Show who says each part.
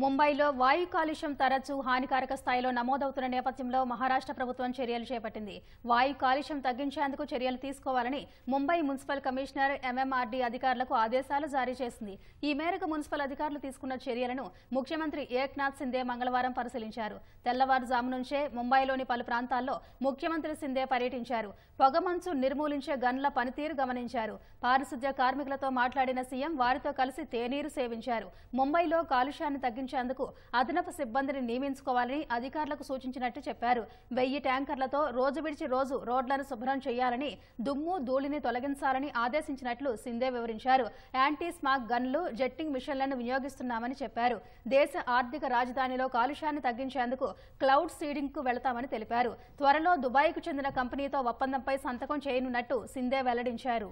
Speaker 1: ముంబైలో వాయు కాలుష్యం తరచు హానికారక స్థాయిలో నమోదవుతున్న నేపథ్యంలో మహారాష్ట్ర ప్రభుత్వం చర్యలు చేపట్టింది వాయు కాలుష్యం తగ్గించేందుకు చర్యలు తీసుకోవాలని ముంబై మున్సిపల్ కమిషనర్ ఎంఎంఆర్డీ అధికారులకు ఆదేశాలు జారీ చేసింది ఈ మేరకు మున్సిపల్ అధికారులు తీసుకున్న చర్యలను ముఖ్యమంత్రి ఏక్నాథ్ సిందే మంగళవారం పరిశీలించారు తెల్లవారుజాము నుంచే ముంబైలోని పలు ప్రాంతాల్లో ముఖ్యమంత్రి సిందే పర్యటించారు పొగమంచు నిర్మూలించే గన్ల పనితీరు గమనించారు పారిశుద్ధ్య కార్మికులతో మాట్లాడిన సీఎం వారితో కలిసి తేనీరు సేవించారు ముంబైలో కాలుష్యాన్ని తగ్గించేందుకు అదనపు సిబ్బందిని నియమించుకోవాలని అధికారులకు సూచించినట్టు చెప్పారు వెయ్యి ట్యాంకర్లతో రోజు విడిచి రోజు రోడ్లను శుభ్రం చేయాలని దుమ్ము ధూళిని తొలగించాలని ఆదేశించినట్లు సిందే వివరించారు యాంటీ స్మాక్ గన్లు జెట్టింగ్ మిషన్లను వినియోగిస్తున్నామని చెప్పారు దేశ ఆర్థిక రాజధానిలో కాలుష్యాన్ని తగ్గించేందుకు క్లౌడ్ సీడింగ్ కు వెళతామని తెలిపారు త్వరలో దుబాయ్కు చెందిన కంపెనీతో ఒప్పందంపై సంతకం చేయనున్నట్టు సిందే వెల్లడించారు